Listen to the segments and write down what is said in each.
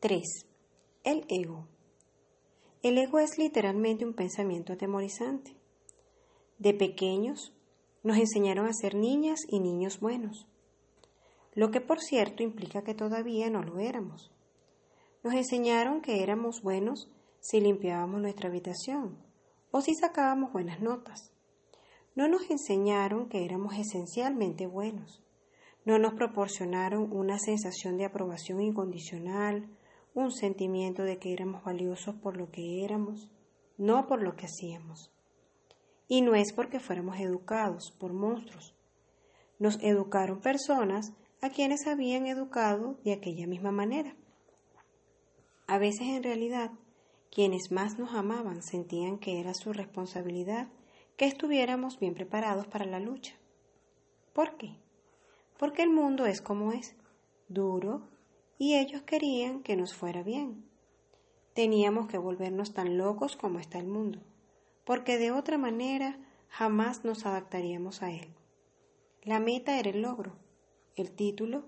3. El ego. El ego es literalmente un pensamiento atemorizante. De pequeños nos enseñaron a ser niñas y niños buenos, lo que por cierto implica que todavía no lo éramos. Nos enseñaron que éramos buenos si limpiábamos nuestra habitación o si sacábamos buenas notas. No nos enseñaron que éramos esencialmente buenos. No nos proporcionaron una sensación de aprobación incondicional, un sentimiento de que éramos valiosos por lo que éramos, no por lo que hacíamos. Y no es porque fuéramos educados por monstruos. Nos educaron personas a quienes habían educado de aquella misma manera. A veces en realidad, quienes más nos amaban sentían que era su responsabilidad que estuviéramos bien preparados para la lucha. ¿Por qué? Porque el mundo es como es, duro, y ellos querían que nos fuera bien. Teníamos que volvernos tan locos como está el mundo, porque de otra manera jamás nos adaptaríamos a él. La meta era el logro, el título,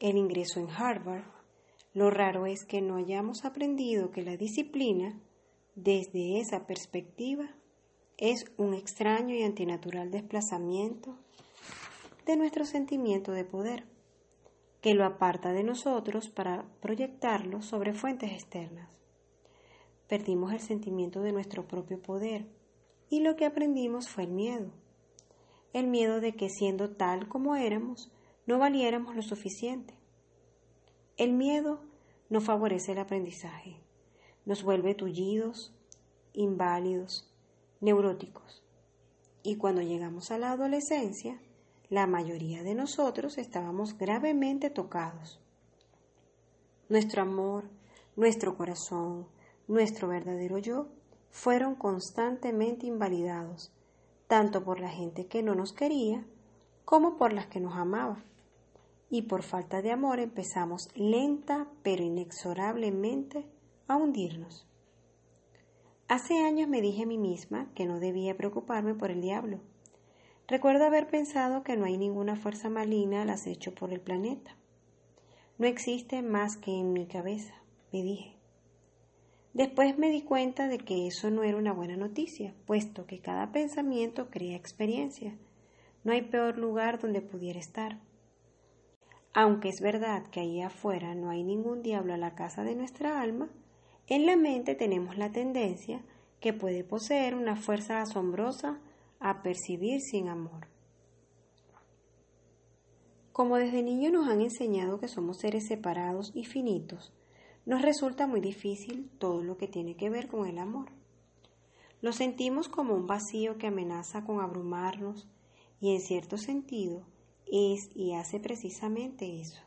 el ingreso en Harvard. Lo raro es que no hayamos aprendido que la disciplina, desde esa perspectiva, es un extraño y antinatural desplazamiento de nuestro sentimiento de poder que lo aparta de nosotros para proyectarlo sobre fuentes externas. Perdimos el sentimiento de nuestro propio poder y lo que aprendimos fue el miedo. El miedo de que siendo tal como éramos, no valiéramos lo suficiente. El miedo no favorece el aprendizaje, nos vuelve tullidos, inválidos, neuróticos. Y cuando llegamos a la adolescencia, la mayoría de nosotros estábamos gravemente tocados. Nuestro amor, nuestro corazón, nuestro verdadero yo fueron constantemente invalidados, tanto por la gente que no nos quería como por las que nos amaba. Y por falta de amor empezamos lenta pero inexorablemente a hundirnos. Hace años me dije a mí misma que no debía preocuparme por el diablo, Recuerdo haber pensado que no hay ninguna fuerza maligna al acecho por el planeta. No existe más que en mi cabeza, me dije. Después me di cuenta de que eso no era una buena noticia, puesto que cada pensamiento crea experiencia. No hay peor lugar donde pudiera estar. Aunque es verdad que ahí afuera no hay ningún diablo a la casa de nuestra alma, en la mente tenemos la tendencia que puede poseer una fuerza asombrosa a percibir sin amor. Como desde niño nos han enseñado que somos seres separados y finitos, nos resulta muy difícil todo lo que tiene que ver con el amor. Lo sentimos como un vacío que amenaza con abrumarnos y en cierto sentido es y hace precisamente eso.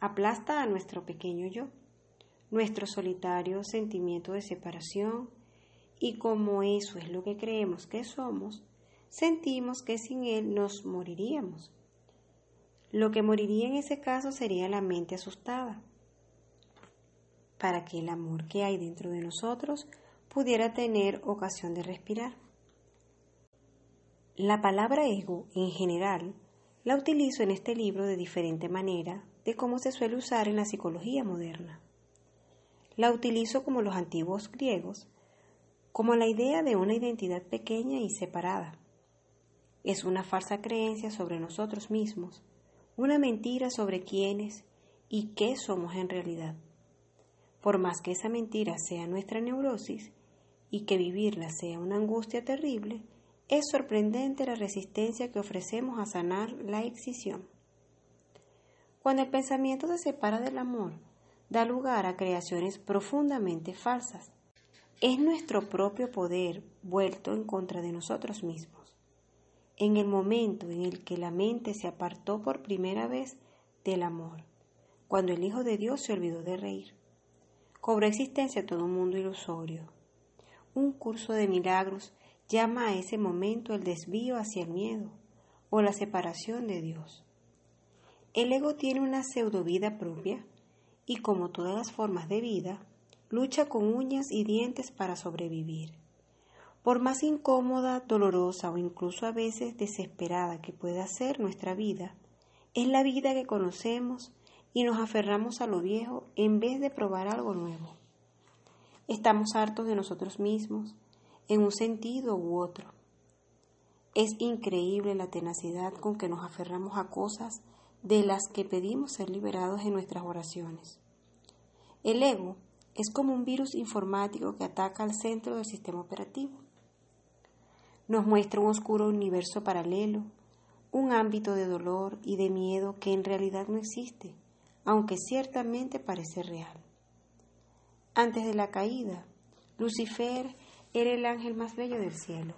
Aplasta a nuestro pequeño yo, nuestro solitario sentimiento de separación, y como eso es lo que creemos que somos, sentimos que sin Él nos moriríamos. Lo que moriría en ese caso sería la mente asustada, para que el amor que hay dentro de nosotros pudiera tener ocasión de respirar. La palabra ego, en general, la utilizo en este libro de diferente manera de cómo se suele usar en la psicología moderna. La utilizo como los antiguos griegos, como la idea de una identidad pequeña y separada. Es una falsa creencia sobre nosotros mismos, una mentira sobre quiénes y qué somos en realidad. Por más que esa mentira sea nuestra neurosis y que vivirla sea una angustia terrible, es sorprendente la resistencia que ofrecemos a sanar la excisión. Cuando el pensamiento se separa del amor, da lugar a creaciones profundamente falsas, es nuestro propio poder vuelto en contra de nosotros mismos. En el momento en el que la mente se apartó por primera vez del amor, cuando el Hijo de Dios se olvidó de reír, cobró existencia todo un mundo ilusorio. Un curso de milagros llama a ese momento el desvío hacia el miedo o la separación de Dios. El ego tiene una pseudo vida propia y como todas las formas de vida, lucha con uñas y dientes para sobrevivir. Por más incómoda, dolorosa o incluso a veces desesperada que pueda ser nuestra vida, es la vida que conocemos y nos aferramos a lo viejo en vez de probar algo nuevo. Estamos hartos de nosotros mismos, en un sentido u otro. Es increíble la tenacidad con que nos aferramos a cosas de las que pedimos ser liberados en nuestras oraciones. El ego es como un virus informático que ataca al centro del sistema operativo. Nos muestra un oscuro universo paralelo, un ámbito de dolor y de miedo que en realidad no existe, aunque ciertamente parece real. Antes de la caída, Lucifer era el ángel más bello del cielo.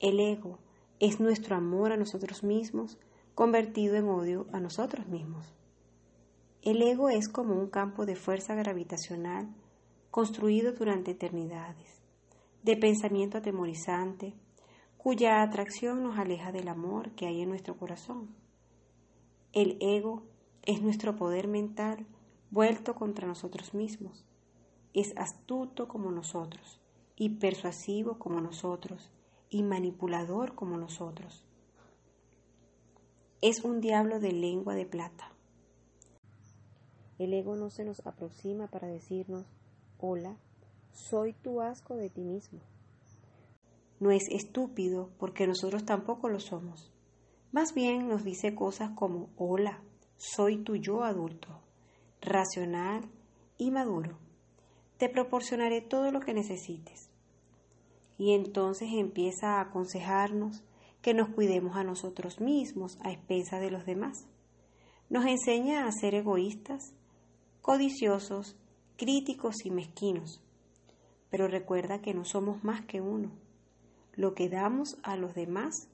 El ego es nuestro amor a nosotros mismos convertido en odio a nosotros mismos. El ego es como un campo de fuerza gravitacional construido durante eternidades, de pensamiento atemorizante, cuya atracción nos aleja del amor que hay en nuestro corazón. El ego es nuestro poder mental vuelto contra nosotros mismos. Es astuto como nosotros, y persuasivo como nosotros, y manipulador como nosotros. Es un diablo de lengua de plata. El ego no se nos aproxima para decirnos, hola, soy tu asco de ti mismo. No es estúpido porque nosotros tampoco lo somos. Más bien nos dice cosas como, hola, soy tu yo adulto, racional y maduro. Te proporcionaré todo lo que necesites. Y entonces empieza a aconsejarnos que nos cuidemos a nosotros mismos a expensas de los demás. Nos enseña a ser egoístas codiciosos, críticos y mezquinos. Pero recuerda que no somos más que uno. Lo que damos a los demás,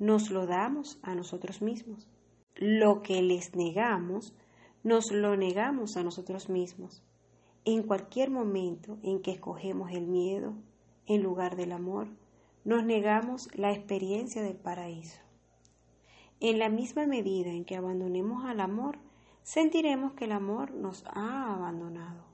nos lo damos a nosotros mismos. Lo que les negamos, nos lo negamos a nosotros mismos. En cualquier momento en que escogemos el miedo en lugar del amor, nos negamos la experiencia del paraíso. En la misma medida en que abandonemos al amor, sentiremos que el amor nos ha abandonado.